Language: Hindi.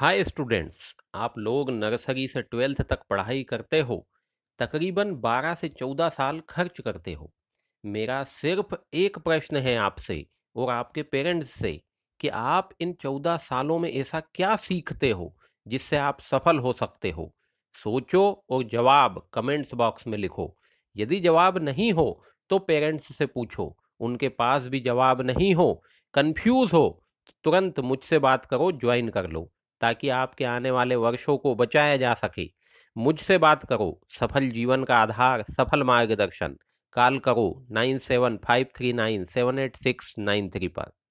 हाय स्टूडेंट्स आप लोग नर्सरी से ट्वेल्थ तक पढ़ाई करते हो तकरीबन 12 से 14 साल खर्च करते हो मेरा सिर्फ एक प्रश्न है आपसे और आपके पेरेंट्स से कि आप इन 14 सालों में ऐसा क्या सीखते हो जिससे आप सफल हो सकते हो सोचो और जवाब कमेंट्स बॉक्स में लिखो यदि जवाब नहीं हो तो पेरेंट्स से पूछो उनके पास भी जवाब नहीं हो कंफ्यूज हो तुरंत मुझसे बात करो ज्वाइन कर लो ताकि आपके आने वाले वर्षों को बचाया जा सके मुझसे बात करो सफल जीवन का आधार सफल मार्गदर्शन कॉल करो nine seven five three nine seven eight six nine three पर